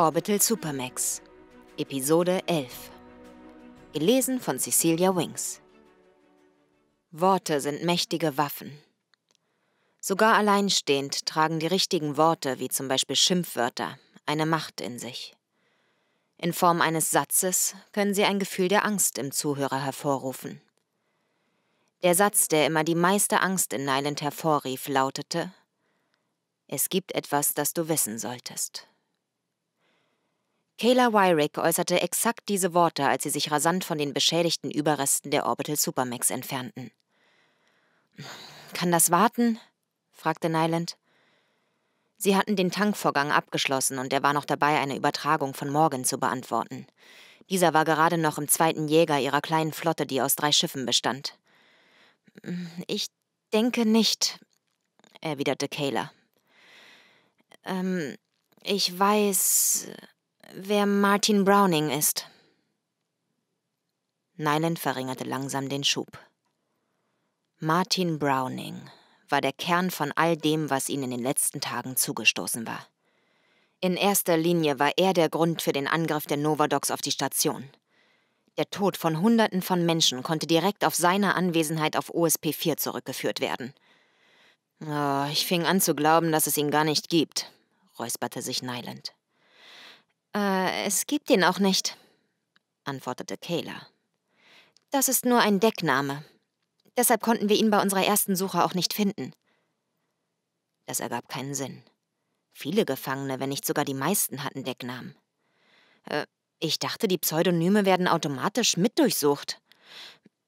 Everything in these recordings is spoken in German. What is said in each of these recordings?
Orbital Supermax, Episode 11. Gelesen von Cecilia Wings. Worte sind mächtige Waffen. Sogar alleinstehend tragen die richtigen Worte, wie zum Beispiel Schimpfwörter, eine Macht in sich. In Form eines Satzes können sie ein Gefühl der Angst im Zuhörer hervorrufen. Der Satz, der immer die meiste Angst in Nyland hervorrief, lautete: Es gibt etwas, das du wissen solltest. Kayla Wyrick äußerte exakt diese Worte, als sie sich rasant von den beschädigten Überresten der Orbital Supermax entfernten. Kann das warten? fragte Nyland. Sie hatten den Tankvorgang abgeschlossen und er war noch dabei, eine Übertragung von Morgan zu beantworten. Dieser war gerade noch im zweiten Jäger ihrer kleinen Flotte, die aus drei Schiffen bestand. Ich denke nicht, erwiderte Kayla. Ähm, ich weiß, wer Martin Browning ist. Nyland verringerte langsam den Schub. Martin Browning war der Kern von all dem, was ihm in den letzten Tagen zugestoßen war. In erster Linie war er der Grund für den Angriff der Novadocs auf die Station. Der Tod von Hunderten von Menschen konnte direkt auf seine Anwesenheit auf OSP-4 zurückgeführt werden. Oh, ich fing an zu glauben, dass es ihn gar nicht gibt, räusperte sich Nyland. Äh, es gibt ihn auch nicht, antwortete Kayla. Das ist nur ein Deckname. Deshalb konnten wir ihn bei unserer ersten Suche auch nicht finden. Das ergab keinen Sinn. Viele Gefangene, wenn nicht sogar die meisten, hatten Decknamen. Äh, ich dachte, die Pseudonyme werden automatisch mitdurchsucht.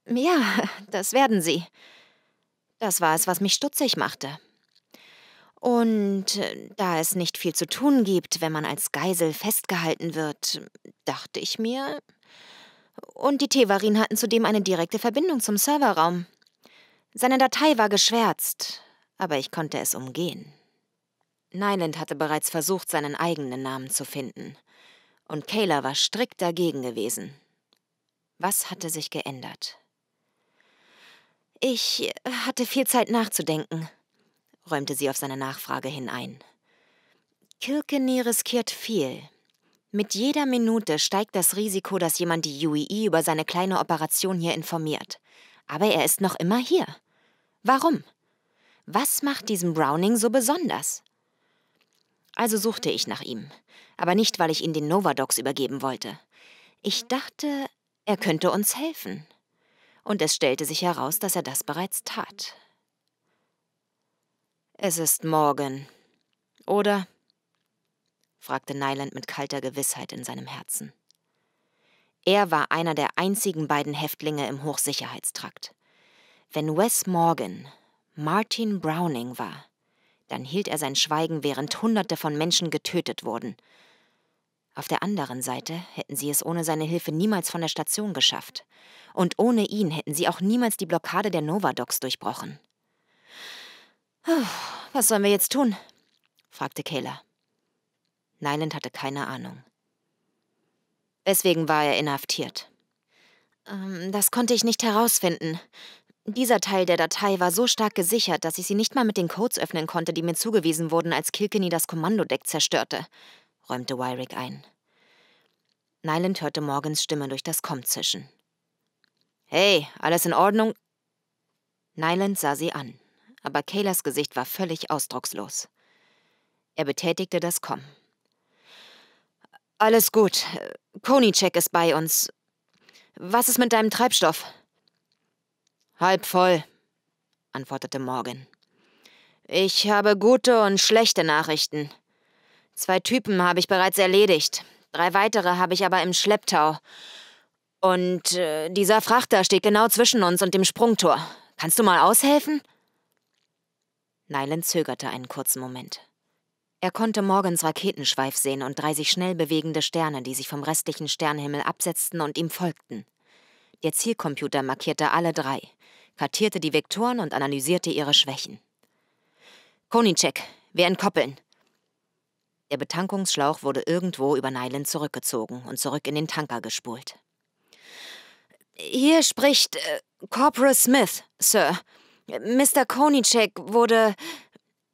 Ja, das werden sie. Das war es, was mich stutzig machte. Und äh, da es nicht viel zu tun gibt, wenn man als Geisel festgehalten wird, dachte ich mir. Und die Tevarin hatten zudem eine direkte Verbindung zum Serverraum. Seine Datei war geschwärzt, aber ich konnte es umgehen. Nyland hatte bereits versucht, seinen eigenen Namen zu finden. Und Kayla war strikt dagegen gewesen. Was hatte sich geändert? Ich äh, hatte viel Zeit nachzudenken räumte sie auf seine Nachfrage hin ein. Kilkenny riskiert viel. Mit jeder Minute steigt das Risiko, dass jemand die UEI über seine kleine Operation hier informiert. Aber er ist noch immer hier. Warum? Was macht diesen Browning so besonders? Also suchte ich nach ihm, aber nicht, weil ich ihn den Novadocs übergeben wollte. Ich dachte, er könnte uns helfen. Und es stellte sich heraus, dass er das bereits tat. Es ist morgen. Oder? fragte Nyland mit kalter Gewissheit in seinem Herzen. Er war einer der einzigen beiden Häftlinge im Hochsicherheitstrakt. Wenn Wes Morgan Martin Browning war, dann hielt er sein Schweigen, während Hunderte von Menschen getötet wurden. Auf der anderen Seite hätten sie es ohne seine Hilfe niemals von der Station geschafft. Und ohne ihn hätten sie auch niemals die Blockade der Novadocs durchbrochen. Was sollen wir jetzt tun? fragte Kayla. Nyland hatte keine Ahnung. Weswegen war er inhaftiert? Ähm, das konnte ich nicht herausfinden. Dieser Teil der Datei war so stark gesichert, dass ich sie nicht mal mit den Codes öffnen konnte, die mir zugewiesen wurden, als Kilkenny das Kommandodeck zerstörte, räumte Wyrick ein. Nyland hörte Morgans Stimme durch das Komm zischen. Hey, alles in Ordnung? Nyland sah sie an aber Kaylas Gesicht war völlig ausdruckslos. Er betätigte das Kommen. Alles gut. Konicek ist bei uns. Was ist mit deinem Treibstoff? Halb voll, antwortete Morgan. Ich habe gute und schlechte Nachrichten. Zwei Typen habe ich bereits erledigt. Drei weitere habe ich aber im Schlepptau. Und äh, dieser Frachter steht genau zwischen uns und dem Sprungtor. Kannst du mal aushelfen? Nylan zögerte einen kurzen Moment. Er konnte Morgens Raketenschweif sehen und drei sich schnell bewegende Sterne, die sich vom restlichen Sternhimmel absetzten und ihm folgten. Der Zielcomputer markierte alle drei, kartierte die Vektoren und analysierte ihre Schwächen. Konicek, wir entkoppeln. Der Betankungsschlauch wurde irgendwo über Nylon zurückgezogen und zurück in den Tanker gespult. Hier spricht äh, Corporal Smith, Sir, Mr. Konicek wurde.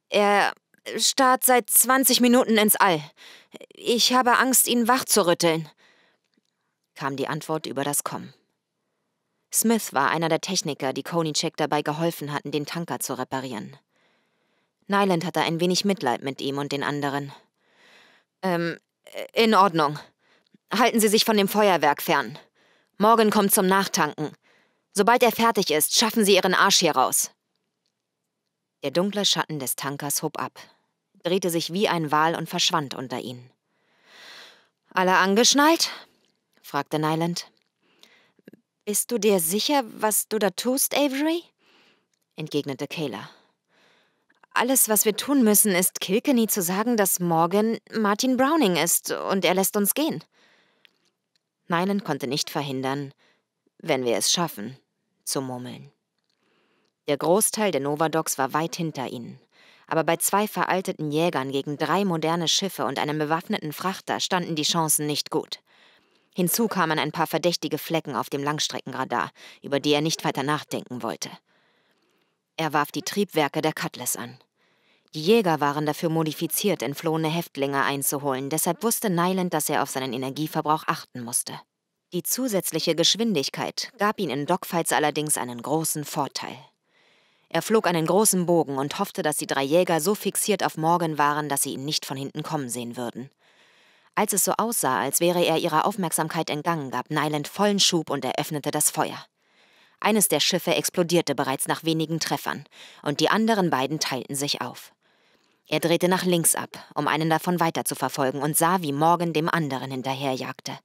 Er starrt seit 20 Minuten ins All. Ich habe Angst, ihn wachzurütteln, kam die Antwort über das Kommen. Smith war einer der Techniker, die Konicek dabei geholfen hatten, den Tanker zu reparieren. Nyland hatte ein wenig Mitleid mit ihm und den anderen. Ähm, äh, in Ordnung. Halten Sie sich von dem Feuerwerk fern. Morgen kommt zum Nachtanken. Sobald er fertig ist, schaffen Sie Ihren Arsch hier raus. Der dunkle Schatten des Tankers hob ab, drehte sich wie ein Wal und verschwand unter ihnen. Alle angeschnallt? fragte Nyland. Bist du dir sicher, was du da tust, Avery? entgegnete Kayla. Alles, was wir tun müssen, ist Kilkenny zu sagen, dass morgen Martin Browning ist und er lässt uns gehen. Nyland konnte nicht verhindern, wenn wir es schaffen, zu murmeln. Der Großteil der Novadocs war weit hinter ihnen. Aber bei zwei veralteten Jägern gegen drei moderne Schiffe und einem bewaffneten Frachter standen die Chancen nicht gut. Hinzu kamen ein paar verdächtige Flecken auf dem Langstreckenradar, über die er nicht weiter nachdenken wollte. Er warf die Triebwerke der Cutlass an. Die Jäger waren dafür modifiziert, entflohene Häftlinge einzuholen, deshalb wusste Nyland, dass er auf seinen Energieverbrauch achten musste. Die zusätzliche Geschwindigkeit gab ihm in Dogfights allerdings einen großen Vorteil. Er flog einen großen Bogen und hoffte, dass die drei Jäger so fixiert auf Morgan waren, dass sie ihn nicht von hinten kommen sehen würden. Als es so aussah, als wäre er ihrer Aufmerksamkeit entgangen, gab Nyland vollen Schub und eröffnete das Feuer. Eines der Schiffe explodierte bereits nach wenigen Treffern, und die anderen beiden teilten sich auf. Er drehte nach links ab, um einen davon weiter zu verfolgen, und sah, wie Morgan dem anderen hinterherjagte.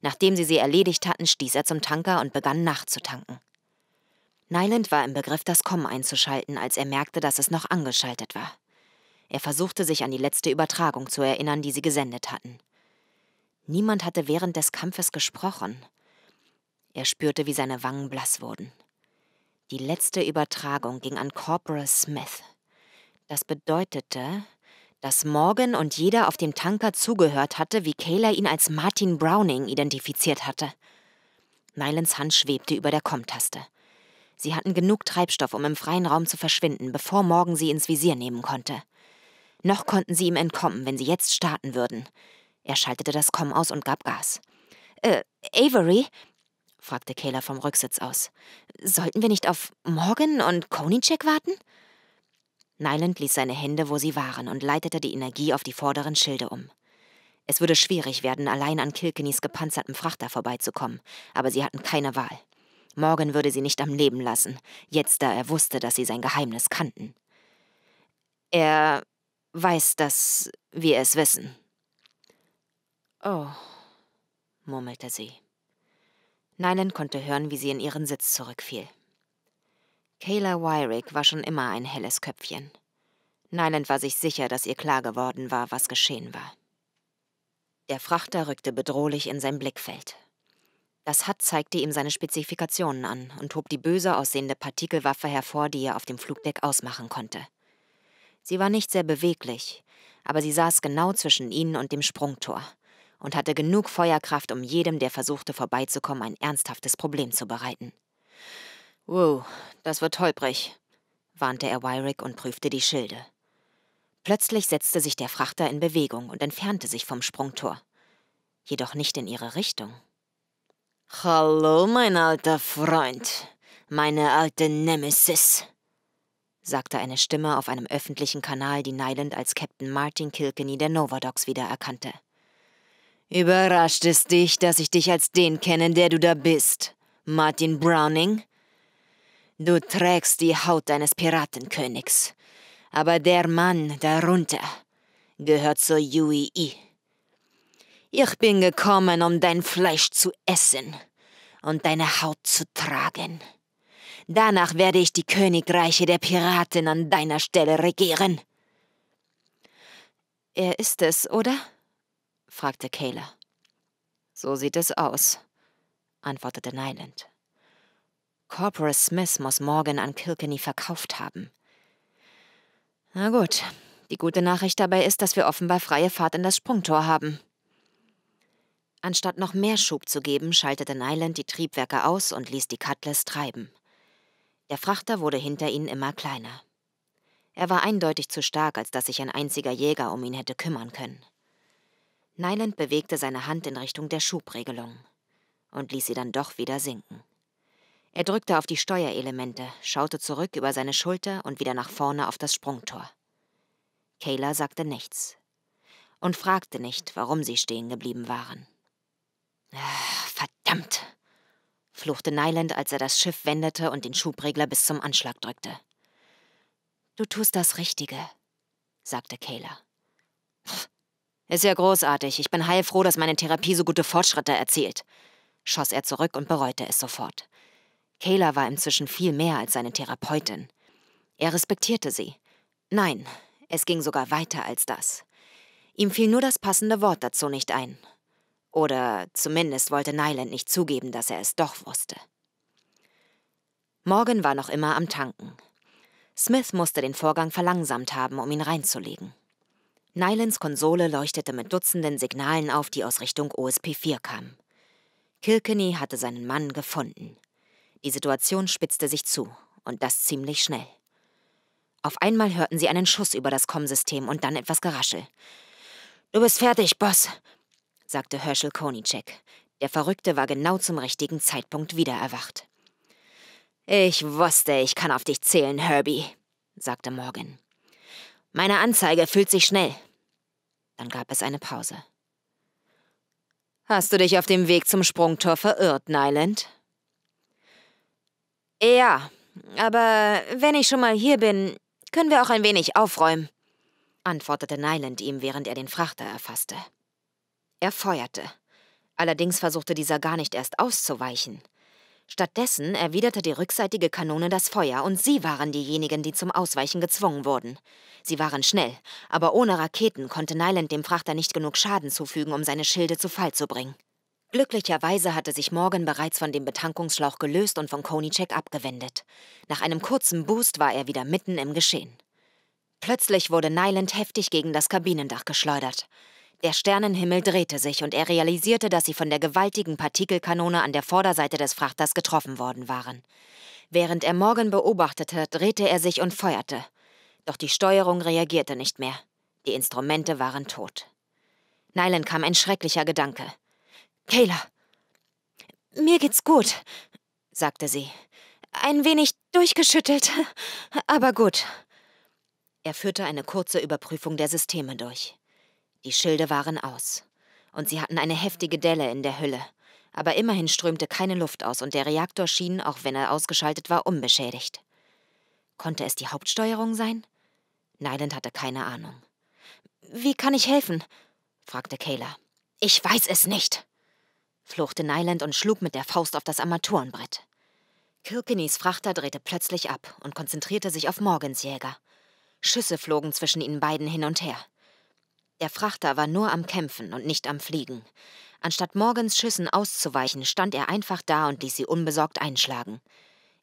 Nachdem sie sie erledigt hatten, stieß er zum Tanker und begann nachzutanken. Nyland war im Begriff, das Kommen einzuschalten, als er merkte, dass es noch angeschaltet war. Er versuchte sich an die letzte Übertragung zu erinnern, die sie gesendet hatten. Niemand hatte während des Kampfes gesprochen. Er spürte, wie seine Wangen blass wurden. Die letzte Übertragung ging an Corporal Smith. Das bedeutete, dass Morgan und jeder auf dem Tanker zugehört hatte, wie Kayla ihn als Martin Browning identifiziert hatte. Nylans Hand schwebte über der Com-Taste. Sie hatten genug Treibstoff, um im freien Raum zu verschwinden, bevor Morgan sie ins Visier nehmen konnte. Noch konnten sie ihm entkommen, wenn sie jetzt starten würden. Er schaltete das Komm aus und gab Gas. Äh, Avery? fragte Kayla vom Rücksitz aus. Sollten wir nicht auf Morgan und Konicek warten? Nyland ließ seine Hände, wo sie waren, und leitete die Energie auf die vorderen Schilde um. Es würde schwierig werden, allein an Kilkenys gepanzertem Frachter vorbeizukommen, aber sie hatten keine Wahl. Morgan würde sie nicht am Leben lassen, jetzt da er wusste, dass sie sein Geheimnis kannten. Er weiß, dass wir es wissen. Oh, murmelte sie. Nyland konnte hören, wie sie in ihren Sitz zurückfiel. Kayla Wyrick war schon immer ein helles Köpfchen. Nyland war sich sicher, dass ihr klar geworden war, was geschehen war. Der Frachter rückte bedrohlich in sein Blickfeld. Das Hut zeigte ihm seine Spezifikationen an und hob die böse aussehende Partikelwaffe hervor, die er auf dem Flugdeck ausmachen konnte. Sie war nicht sehr beweglich, aber sie saß genau zwischen ihnen und dem Sprungtor und hatte genug Feuerkraft, um jedem, der versuchte vorbeizukommen, ein ernsthaftes Problem zu bereiten. Wow, das wird holprig, warnte er Wyrick und prüfte die Schilde. Plötzlich setzte sich der Frachter in Bewegung und entfernte sich vom Sprungtor. Jedoch nicht in ihre Richtung. Hallo, mein alter Freund, meine alte Nemesis, sagte eine Stimme auf einem öffentlichen Kanal, die Nyland als Captain Martin Kilkenny der Novadocs wiedererkannte. Überrascht es dich, dass ich dich als den kenne, der du da bist, Martin Browning? Du trägst die Haut deines Piratenkönigs, aber der Mann darunter gehört zur UII. Ich bin gekommen, um dein Fleisch zu essen und deine Haut zu tragen. Danach werde ich die Königreiche der Piraten an deiner Stelle regieren. Er ist es, oder? fragte Kayla. So sieht es aus, antwortete Nyland. Corporal Smith muss Morgan an Kilkenny verkauft haben. Na gut, die gute Nachricht dabei ist, dass wir offenbar freie Fahrt in das Sprungtor haben. Anstatt noch mehr Schub zu geben, schaltete Nyland die Triebwerke aus und ließ die Cutlass treiben. Der Frachter wurde hinter ihnen immer kleiner. Er war eindeutig zu stark, als dass sich ein einziger Jäger um ihn hätte kümmern können. Nyland bewegte seine Hand in Richtung der Schubregelung und ließ sie dann doch wieder sinken. Er drückte auf die Steuerelemente, schaute zurück über seine Schulter und wieder nach vorne auf das Sprungtor. Kayla sagte nichts und fragte nicht, warum sie stehen geblieben waren. Ah, verdammt! fluchte Nyland, als er das Schiff wendete und den Schubregler bis zum Anschlag drückte. Du tust das Richtige, sagte Kayla. Ist ja großartig. Ich bin heilfroh, dass meine Therapie so gute Fortschritte erzielt, schoss er zurück und bereute es sofort. Kayla war inzwischen viel mehr als seine Therapeutin. Er respektierte sie. Nein, es ging sogar weiter als das. Ihm fiel nur das passende Wort dazu nicht ein. Oder zumindest wollte Nyland nicht zugeben, dass er es doch wusste. Morgan war noch immer am Tanken. Smith musste den Vorgang verlangsamt haben, um ihn reinzulegen. Nylands Konsole leuchtete mit dutzenden Signalen auf, die aus Richtung OSP4 kamen. Kilkenny hatte seinen Mann gefunden. Die Situation spitzte sich zu, und das ziemlich schnell. Auf einmal hörten sie einen Schuss über das Kommsystem und dann etwas Geraschel. Du bist fertig, Boss, sagte Herschel Konicek. Der Verrückte war genau zum richtigen Zeitpunkt wieder erwacht. Ich wusste, ich kann auf dich zählen, Herbie, sagte Morgan. Meine Anzeige fühlt sich schnell. Dann gab es eine Pause. Hast du dich auf dem Weg zum Sprungtor verirrt, Nyland? Ja, aber wenn ich schon mal hier bin, können wir auch ein wenig aufräumen, antwortete Nyland ihm, während er den Frachter erfasste. Er feuerte. Allerdings versuchte dieser gar nicht erst auszuweichen. Stattdessen erwiderte die rückseitige Kanone das Feuer und sie waren diejenigen, die zum Ausweichen gezwungen wurden. Sie waren schnell, aber ohne Raketen konnte Nyland dem Frachter nicht genug Schaden zufügen, um seine Schilde zu Fall zu bringen. Glücklicherweise hatte sich Morgan bereits von dem Betankungsschlauch gelöst und von Konicek abgewendet. Nach einem kurzen Boost war er wieder mitten im Geschehen. Plötzlich wurde Nyland heftig gegen das Kabinendach geschleudert. Der Sternenhimmel drehte sich und er realisierte, dass sie von der gewaltigen Partikelkanone an der Vorderseite des Frachters getroffen worden waren. Während er Morgan beobachtete, drehte er sich und feuerte. Doch die Steuerung reagierte nicht mehr. Die Instrumente waren tot. Nyland kam ein schrecklicher Gedanke. Kayla, mir geht's gut, sagte sie. Ein wenig durchgeschüttelt, aber gut. Er führte eine kurze Überprüfung der Systeme durch. Die Schilde waren aus. Und sie hatten eine heftige Delle in der Hülle. Aber immerhin strömte keine Luft aus und der Reaktor schien, auch wenn er ausgeschaltet war, unbeschädigt. Konnte es die Hauptsteuerung sein? Nyland hatte keine Ahnung. Wie kann ich helfen? fragte Kayla. Ich weiß es nicht, fluchte Nyland und schlug mit der Faust auf das Armaturenbrett. Kilkeneys Frachter drehte plötzlich ab und konzentrierte sich auf Morgans Jäger. Schüsse flogen zwischen ihnen beiden hin und her. Der Frachter war nur am Kämpfen und nicht am Fliegen. Anstatt Morgans Schüssen auszuweichen, stand er einfach da und ließ sie unbesorgt einschlagen.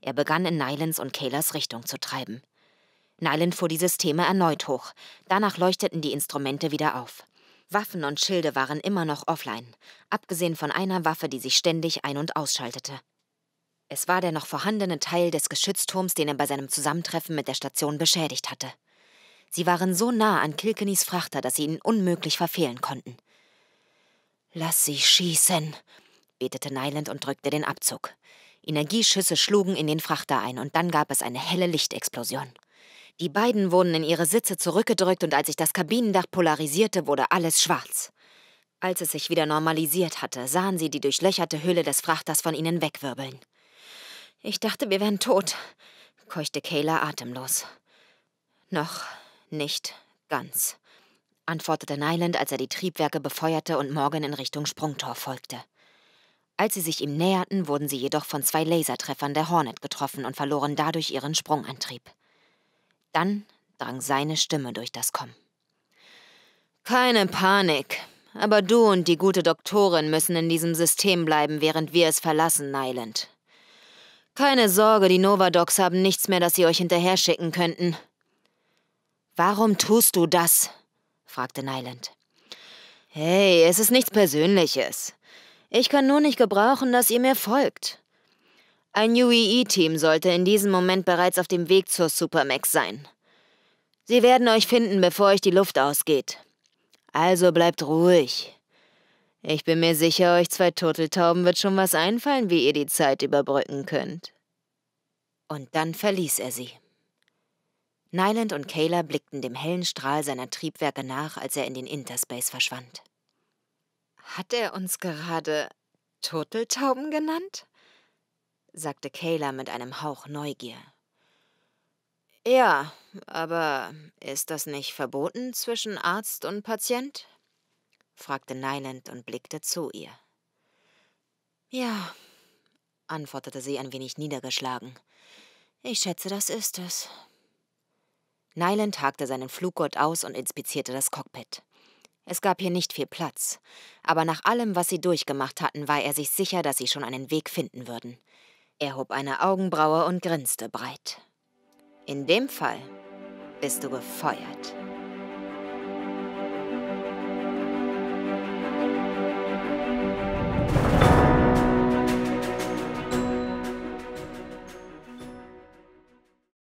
Er begann in Nylands und Kaylers Richtung zu treiben. Nyland fuhr die Systeme erneut hoch. Danach leuchteten die Instrumente wieder auf. Waffen und Schilde waren immer noch offline, abgesehen von einer Waffe, die sich ständig ein- und ausschaltete. Es war der noch vorhandene Teil des Geschützturms, den er bei seinem Zusammentreffen mit der Station beschädigt hatte. Sie waren so nah an Kilkenys Frachter, dass sie ihn unmöglich verfehlen konnten. Lass sie schießen, betete Nyland und drückte den Abzug. Energieschüsse schlugen in den Frachter ein und dann gab es eine helle Lichtexplosion. Die beiden wurden in ihre Sitze zurückgedrückt und als sich das Kabinendach polarisierte, wurde alles schwarz. Als es sich wieder normalisiert hatte, sahen sie die durchlöcherte Hülle des Frachters von ihnen wegwirbeln. Ich dachte, wir wären tot, keuchte Kayla atemlos. Noch nicht ganz, antwortete Nyland, als er die Triebwerke befeuerte und Morgan in Richtung Sprungtor folgte. Als sie sich ihm näherten, wurden sie jedoch von zwei Lasertreffern der Hornet getroffen und verloren dadurch ihren Sprungantrieb. Dann drang seine Stimme durch das Komm. Keine Panik. Aber du und die gute Doktorin müssen in diesem System bleiben, während wir es verlassen, Nyland. Keine Sorge, die Novadocs haben nichts mehr, das sie euch hinterher schicken könnten. Warum tust du das? fragte Nyland. Hey, es ist nichts Persönliches. Ich kann nur nicht gebrauchen, dass ihr mir folgt. Ein UEE-Team sollte in diesem Moment bereits auf dem Weg zur Supermax sein. Sie werden euch finden, bevor euch die Luft ausgeht. Also bleibt ruhig. Ich bin mir sicher, euch zwei Turteltauben wird schon was einfallen, wie ihr die Zeit überbrücken könnt. Und dann verließ er sie. Nyland und Kayla blickten dem hellen Strahl seiner Triebwerke nach, als er in den Interspace verschwand. Hat er uns gerade Turteltauben genannt? sagte Kayla mit einem Hauch Neugier. Ja, aber ist das nicht verboten zwischen Arzt und Patient? fragte Nyland und blickte zu ihr. Ja, antwortete sie ein wenig niedergeschlagen. Ich schätze, das ist es. Nyland hakte seinen Fluggurt aus und inspizierte das Cockpit. Es gab hier nicht viel Platz, aber nach allem, was sie durchgemacht hatten, war er sich sicher, dass sie schon einen Weg finden würden. Er hob eine Augenbraue und grinste breit. In dem Fall bist du gefeuert.